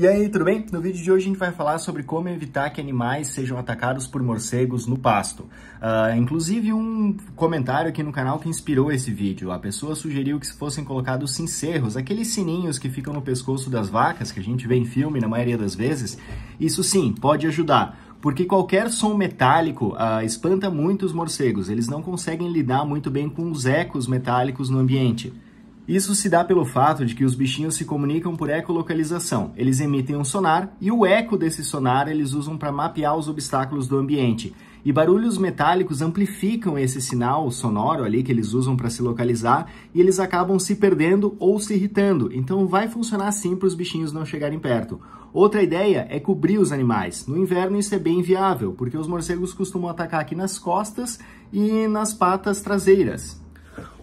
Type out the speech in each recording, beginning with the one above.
E aí, tudo bem? No vídeo de hoje a gente vai falar sobre como evitar que animais sejam atacados por morcegos no pasto. Uh, inclusive um comentário aqui no canal que inspirou esse vídeo. A pessoa sugeriu que fossem colocados sincerros, aqueles sininhos que ficam no pescoço das vacas, que a gente vê em filme na maioria das vezes. Isso sim, pode ajudar porque qualquer som metálico ah, espanta muito os morcegos, eles não conseguem lidar muito bem com os ecos metálicos no ambiente. Isso se dá pelo fato de que os bichinhos se comunicam por ecolocalização. Eles emitem um sonar e o eco desse sonar eles usam para mapear os obstáculos do ambiente. E barulhos metálicos amplificam esse sinal sonoro ali que eles usam para se localizar e eles acabam se perdendo ou se irritando. Então vai funcionar sim para os bichinhos não chegarem perto. Outra ideia é cobrir os animais. No inverno isso é bem viável, porque os morcegos costumam atacar aqui nas costas e nas patas traseiras.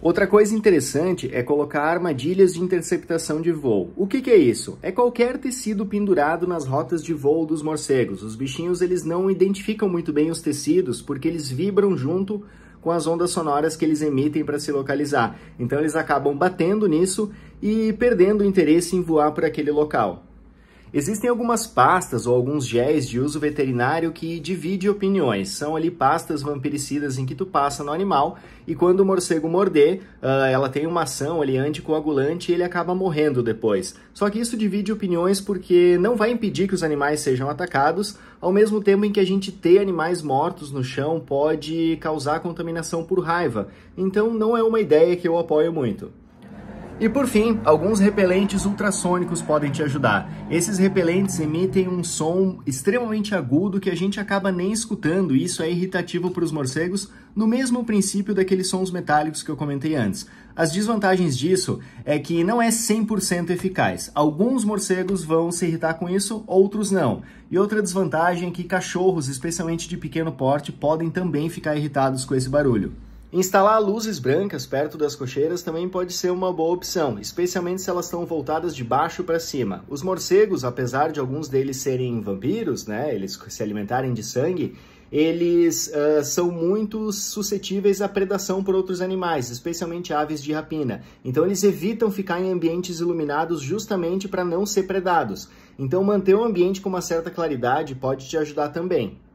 Outra coisa interessante é colocar armadilhas de interceptação de voo. O que, que, é isso? É qualquer tecido pendurado nas rotas de voo dos morcegos. Os bichinhos eles não identificam muito bem os tecidos porque eles vibram junto com as ondas sonoras que eles emitem para se localizar. Então eles acabam batendo nisso e perdendo o interesse em voar por aquele local. Existem algumas pastas ou alguns géis de uso veterinário que dividem opiniões. São ali pastas vampiricidas em que tu passa no animal e quando o morcego morder, uh, ela tem uma ação ali anticoagulante e ele acaba morrendo depois. Só que isso divide opiniões porque não vai impedir que os animais sejam atacados, ao mesmo tempo em que a gente ter animais mortos no chão pode causar contaminação por raiva. Então não é uma ideia que eu apoio muito. E por fim, alguns repelentes ultrassônicos podem te ajudar. Esses repelentes emitem um som extremamente agudo que a gente acaba nem escutando, e isso é irritativo para os morcegos, no mesmo princípio daqueles sons metálicos que eu comentei antes. As desvantagens disso é que não é 100% eficaz. Alguns morcegos vão se irritar com isso, outros não. E outra desvantagem é que cachorros, especialmente de pequeno porte, podem também ficar irritados com esse barulho. Instalar luzes brancas perto das cocheiras também pode ser uma boa opção, especialmente se elas estão voltadas de baixo para cima. Os morcegos, apesar de alguns deles serem vampiros, né, eles se alimentarem de sangue, eles uh, são muito suscetíveis à predação por outros animais, especialmente aves de rapina. Então eles evitam ficar em ambientes iluminados justamente para não ser predados. Então manter o ambiente com uma certa claridade pode te ajudar também.